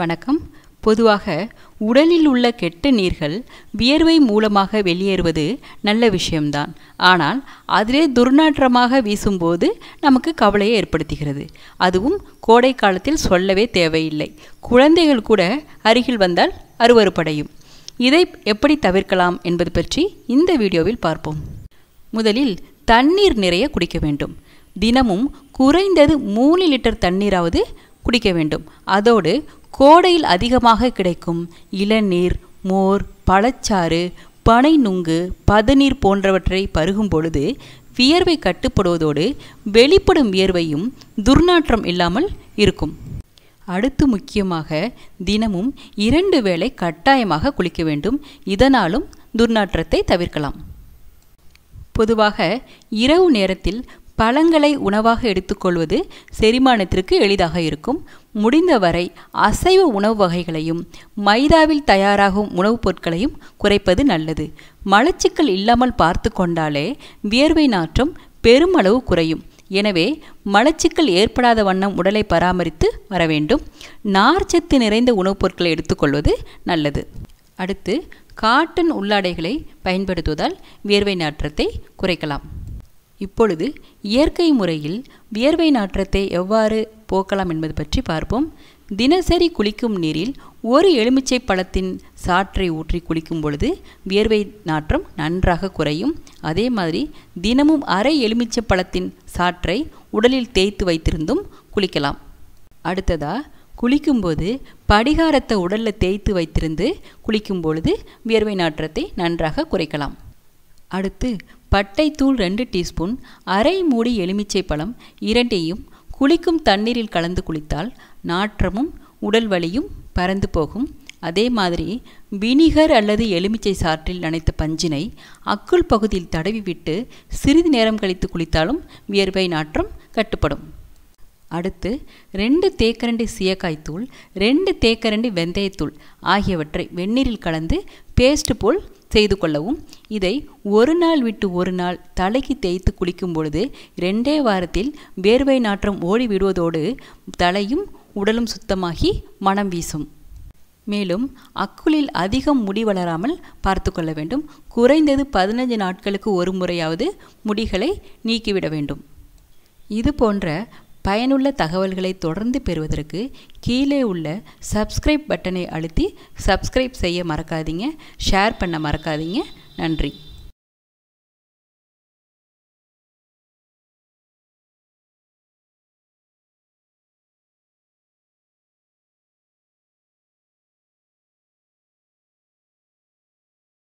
வணக்கம் பொதுவாக உடலில் உள்ள கெட்ட நீர்கள் வியர்வை மூலமாக வெளியேறுவது நல்ல விஷயம்தான் ஆனால் அதிலே துர்நாற்றமாக வீசும்போது நமக்கு கவலையை ஏற்படுத்துகிறது அதுவும் கோடை காலத்தில் சொல்லவே தேவையில்லை குழந்தைகள் கூட அருகில் வந்தால் அருவறுப்படையும் இதை எப்படி தவிர்க்கலாம் என்பது பற்றி இந்த வீடியோவில் பார்ப்போம் முதலில் தண்ணீர் நிறைய குடிக்க வேண்டும் தினமும் குறைந்தது மூணு லிட்டர் தண்ணீராவது குடிக்க வேண்டும் அதோடு கோடையில் அதிகமாக கிடைக்கும் இளநீர் மோர் பழச்சாறு பனை நுங்கு பதநீர் போன்றவற்றை பருகும் பொழுது வியர்வை கட்டுப்படுவதோடு வெளிப்படும் வியர்வையும் துர்நாற்றம் இல்லாமல் இருக்கும் அடுத்து முக்கியமாக தினமும் இரண்டு வேளை கட்டாயமாக குளிக்க வேண்டும் இதனாலும் துர்நாற்றத்தை தவிர்க்கலாம் பொதுவாக இரவு நேரத்தில் பழங்களை உணவாக எடுத்துக்கொள்வது செரிமானத்திற்கு எளிதாக இருக்கும் முடிந்தவரை அசைவ உணவு வகைகளையும் மைதாவில் தயாராகும் உணவுப் பொருட்களையும் குறைப்பது நல்லது மலச்சிக்கல் இல்லாமல் பார்த்து கொண்டாலே வியர்வை நாற்றம் பெருமளவு குறையும் எனவே மலச்சிக்கல் ஏற்படாத வண்ணம் உடலை பராமரித்து வர வேண்டும் நார்ச்சத்து நிறைந்த உணவுப் பொருட்களை எடுத்துக்கொள்வது நல்லது அடுத்து காட்டன் உள்ளாடைகளை பயன்படுத்துவதால் வியர்வை நாற்றத்தை குறைக்கலாம் இப்பொழுது இயற்கை முறையில் வியர்வை நாற்றத்தை எவ்வாறு போக்கலாம் என்பது பற்றி பார்ப்போம் தினசரி குளிக்கும் நீரில் ஒரு எலுமிச்சை பழத்தின் சாற்றை ஊற்றி குளிக்கும் பொழுது வியர்வை நாற்றம் நன்றாக குறையும் அதே மாதிரி தினமும் அரை எலுமிச்சை பழத்தின் சாற்றை உடலில் தேய்த்து வைத்திருந்தும் குளிக்கலாம் அடுத்ததா குளிக்கும்போது படிகாரத்தை உடலில் தேய்த்து வைத்திருந்து குளிக்கும் பொழுது வியர்வை நாற்றத்தை நன்றாக குறைக்கலாம் அடுத்து பட்டைத்தூள் ரெண்டு டீஸ்பூன் அரை மூடி எலுமிச்சை பழம் இரண்டையும் குளிக்கும் தண்ணீரில் கலந்து குளித்தால் நாற்றமும் உடல் வலியும் பறந்து போகும் அதே மாதிரி வினிகர் அல்லது எலுமிச்சை சாற்றில் நனைத்த பஞ்சினை அக்குள் பகுதியில் தடவிவிட்டு சிறிது நேரம் கழித்து குளித்தாலும் வியர்வை நாற்றம் கட்டுப்படும் அடுத்து ரெண்டு தேக்கரண்டி சீயக்காய் தூள் ரெண்டு தேக்கரண்டி வெந்தயத்தூள் ஆகியவற்றை வெந்நீரில் கலந்து பேஸ்ட் போல் செய்து கொள்ளவும் இதை ஒரு நாள் விட்டு ஒரு நாள் தலைக்கு தேய்த்து குளிக்கும் பொழுது ரெண்டே வாரத்தில் வேர்வை நாற்றம் ஓடிவிடுவதோடு தலையும் உடலும் சுத்தமாகி மனம் வீசும் மேலும் அக்குளில் அதிகம் முடி வளராமல் பார்த்து கொள்ள வேண்டும் குறைந்தது பதினஞ்சு நாட்களுக்கு ஒரு முறையாவது முடிகளை நீக்கிவிட வேண்டும் இது போன்ற பயனுள்ள தகவல்களை தொடர்ந்து பெறுவதற்கு கீழே உள்ள சப்ஸ்கிரைப் பட்டனை அழுத்தி சப்ஸ்கிரைப் செய்ய மறக்காதீங்க ஷேர் பண்ண மறக்காதீங்க நன்றி